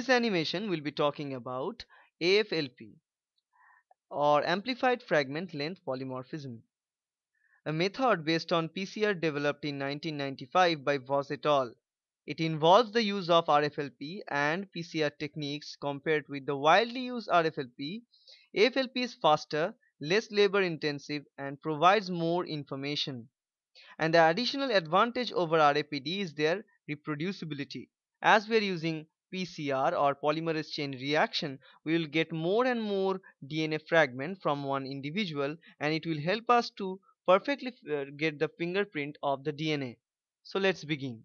this animation we'll be talking about AFLP or Amplified Fragment Length Polymorphism a method based on PCR developed in 1995 by Voss et al. It involves the use of RFLP and PCR techniques compared with the widely used RFLP. AFLP is faster, less labor intensive and provides more information. And the additional advantage over RAPD is their reproducibility as we are using PCR or polymerase chain reaction, we will get more and more DNA fragment from one individual and it will help us to perfectly uh, get the fingerprint of the DNA. So let's begin.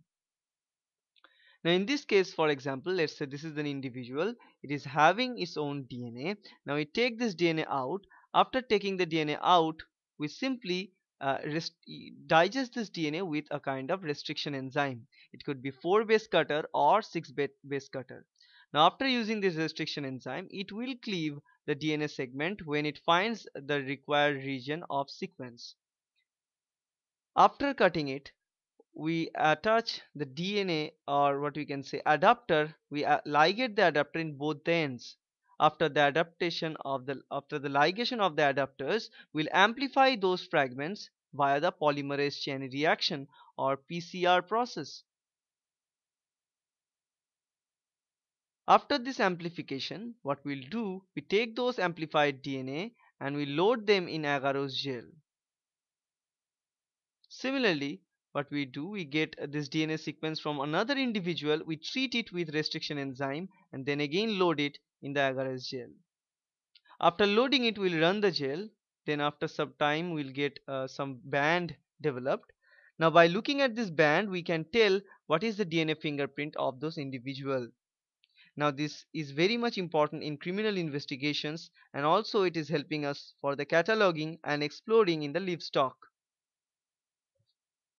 Now in this case for example let's say this is an individual it is having its own DNA now we take this DNA out after taking the DNA out we simply uh, digest this DNA with a kind of restriction enzyme. It could be 4 base cutter or 6 base cutter. Now after using this restriction enzyme, it will cleave the DNA segment when it finds the required region of sequence. After cutting it, we attach the DNA or what we can say adapter, we ligate the adapter in both the ends after the adaptation of the after the ligation of the adapters will amplify those fragments via the polymerase chain reaction or PCR process. After this amplification, what we'll do, we take those amplified DNA and we load them in agarose gel. Similarly, what we do we get this DNA sequence from another individual we treat it with restriction enzyme and then again load it in the agarose gel after loading it we'll run the gel then after some time we'll get uh, some band developed now by looking at this band we can tell what is the DNA fingerprint of those individual now this is very much important in criminal investigations and also it is helping us for the cataloging and exploring in the livestock